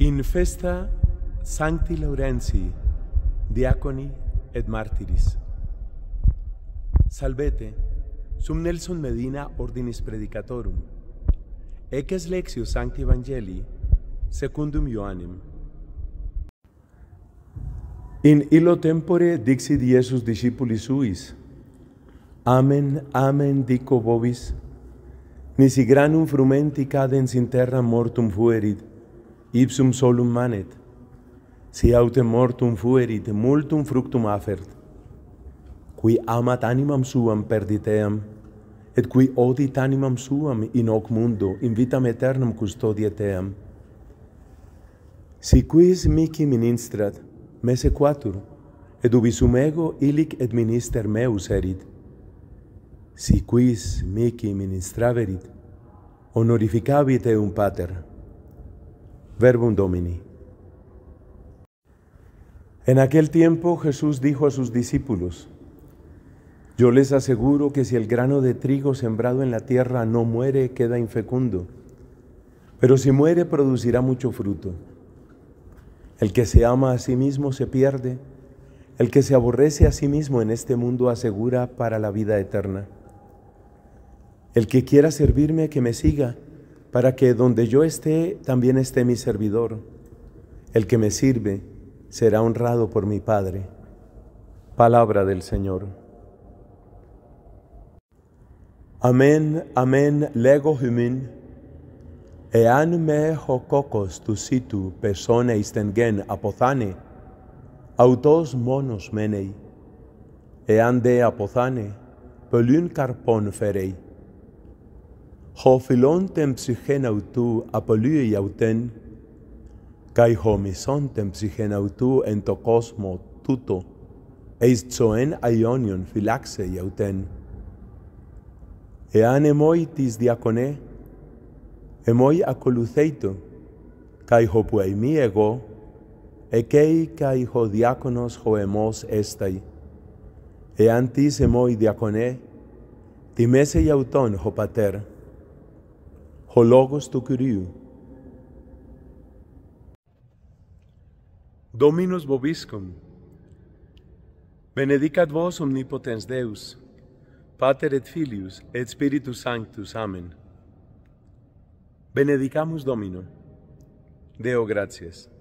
In festa Sancti laurentii, diaconi et martiris. Salvete, sum Nelson Medina ordinis predicatorum. Eces lexio Sancti Evangelii, secundum Ioannem. In illo tempore dixit Iesus discipulis suis, Amen, amen, dico vobis, nisi granum frumenti cadens in terra mortum fuerit, ipsum solum manet, si autem mortum fuerit, multum fructum afert, qui amat animam suam perditeam, et qui odit animam suam in hoc mundo, in vitam eternam custodieteam. Si quis mici ministrat, me sequatur, et ubisum ego ilic et minister meus erit. Si quis mici ministraverit, honorificabit eum pater, Verbum Domini. En aquel tiempo Jesús dijo a sus discípulos, yo les aseguro que si el grano de trigo sembrado en la tierra no muere, queda infecundo, pero si muere producirá mucho fruto. El que se ama a sí mismo se pierde, el que se aborrece a sí mismo en este mundo asegura para la vida eterna. El que quiera servirme, que me siga para que donde yo esté también esté mi servidor. El que me sirve será honrado por mi Padre. Palabra del Señor. Amén, amén, lego humin. me me cocos tu situ, persone istengen monos autos monos monos menei, e apozane de apozane polin ho tem psychen autou apolyei auten kai homisontem psychen autou en to kosmo touto eis zoen aionion philaxei auten e ane tis diakone emoi moi kai ho puei mi ego e kai ho diakonos ho emos estai e antis emoi moi diakone timese auton ho pater hológos tu curiu Dominus boviscom Benedicat vos omnipotens Deus Pater et Filius et Spiritus Sanctus Amen Benedicamus Dominum Deo gratias